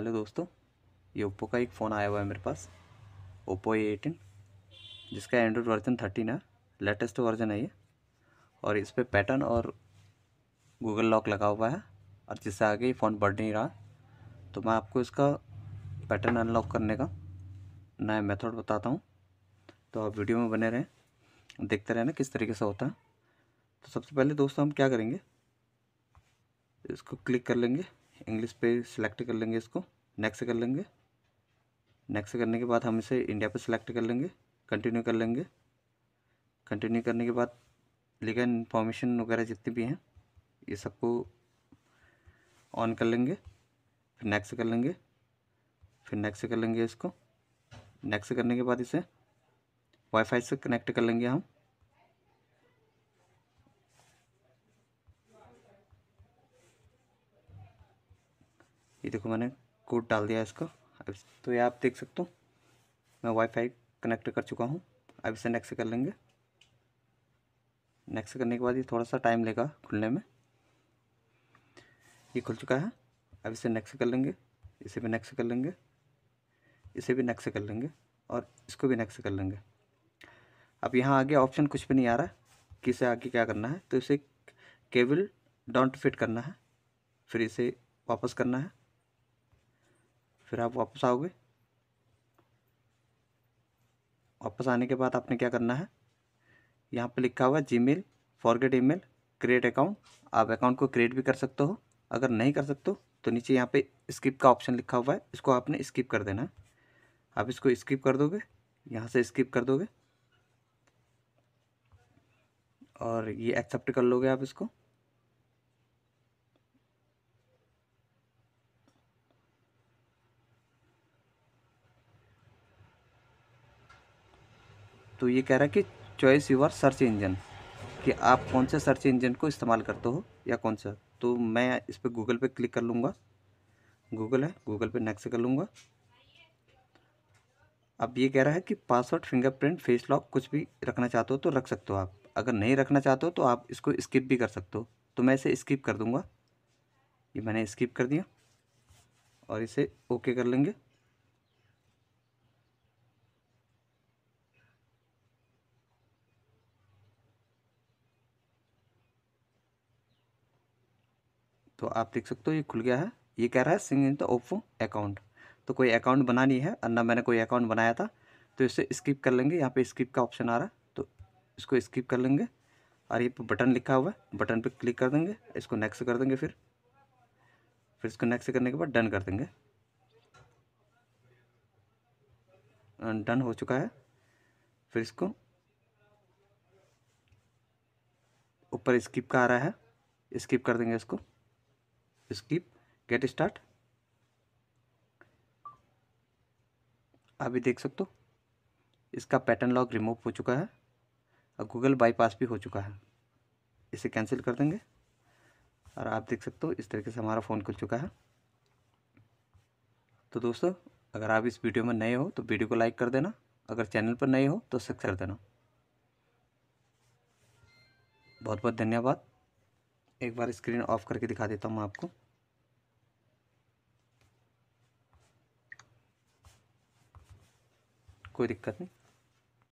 hello दोस्तों ये Oppo का एक फ़ोन आया हुआ है मेरे पास ओप्पो ए एटीन जिसका एंड्रॉयड वर्जन थर्टीन है लेटेस्ट वर्जन है ये और इस पर पैटर्न और गूगल लॉक लगा हुआ है और जिससे आगे ये फ़ोन बढ़ नहीं रहा तो मैं आपको इसका पैटर्न अनलॉक करने का नया मेथड बताता हूँ तो आप वीडियो में बने रहें देखते रहें ना किस तरीके से होता है तो सबसे पहले दोस्तों हम क्या करेंगे इसको क्लिक कर लेंगे इंग्लिश पे सिलेक्ट कर लेंगे इसको नेक्स्ट कर लेंगे नेक्स्ट करने के बाद हम इसे इंडिया पे सिलेक्ट कर लेंगे कंटिन्यू कर लेंगे कंटिन्यू करने के बाद लेकिन इन्फॉर्मेशन वगैरह जितनी भी हैं ये सबको ऑन कर लेंगे फिर नेक्स्ट कर लेंगे फिर नेक्स्ट कर लेंगे इसको नेक्स्ट करने के बाद इसे वाईफाई से कनेक्ट कर लेंगे हम ये देखो मैंने कोड डाल दिया इसका अब तो ये आप देख सकते हो मैं वाईफाई कनेक्ट कर चुका हूँ अब इसे नेक्स्ट कर लेंगे नेक्स्ट करने के बाद ये थोड़ा सा टाइम लेगा खुलने में ये खुल चुका है अब इसे नेक्स्ट कर लेंगे इसे भी नेक्स्ट कर लेंगे इसे भी नेक्स्ट कर लेंगे और इसको भी नेक्स्ट कर लेंगे अब यहाँ आगे ऑप्शन कुछ भी नहीं आ रहा है कि इसे आगे क्या करना है तो इसे केबल डॉन्ट फिट करना है फिर इसे वापस करना है फिर आप वापस आओगे वापस आने के बाद आपने क्या करना है यहाँ पे लिखा हुआ है Gmail forget email create account आप अकाउंट को क्रिएट भी कर सकते हो अगर नहीं कर सकते तो नीचे यहाँ पे स्किप का ऑप्शन लिखा हुआ है इसको आपने स्किप कर देना है आप इसको स्किप कर दोगे यहाँ से स्किप कर दोगे और ये एक्सेप्ट कर लोगे आप इसको तो ये कह रहा है कि चॉइस यूर सर्च इंजन कि आप कौन से सर्च इंजन को इस्तेमाल करते हो या कौन सा तो मैं इस पर गूगल पे क्लिक कर लूँगा गूगल है गूगल पे नेक्स्ट कर लूँगा अब ये कह रहा है कि पासवर्ड फिंगरप्रिंट फेस लॉक कुछ भी रखना चाहते हो तो रख सकते हो आप अगर नहीं रखना चाहते हो तो आप इसको स्किप भी कर सकते हो तो मैं इसे स्किप कर दूँगा ये मैंने स्किप कर दिया और इसे ओके कर लेंगे तो आप देख सकते हो ये खुल गया है ये कह रहा है सिंग इन द ओप्पो अकाउंट तो कोई अकाउंट बना नहीं है अन्ना मैंने कोई अकाउंट बनाया था तो इसे स्किप कर लेंगे यहाँ पे स्किप का ऑप्शन आ रहा है तो इसको स्किप कर लेंगे और ये बटन लिखा हुआ है बटन पे क्लिक कर देंगे इसको नेक्स्ट कर देंगे फिर फिर इसको नेक्स्ट करने के बाद डन कर देंगे डन अं, हो चुका है फिर इसको ऊपर स्किप का आ रहा है स्किप कर देंगे इसको स्किप गेट स्टार्ट अभी देख सकते हो इसका पैटर्न लॉक रिमूव हो चुका है और गूगल बाईपास भी हो चुका है इसे कैंसिल कर देंगे और आप देख सकते हो इस तरीके से हमारा फ़ोन खुल चुका है तो दोस्तों अगर आप इस वीडियो में नए हो तो वीडियो को लाइक कर देना अगर चैनल पर नए हो तो सब्सक्राइब कर देना बहुत बहुत धन्यवाद एक बार स्क्रीन ऑफ करके दिखा देता हूँ मैं आपको कोई दिक्कत नहीं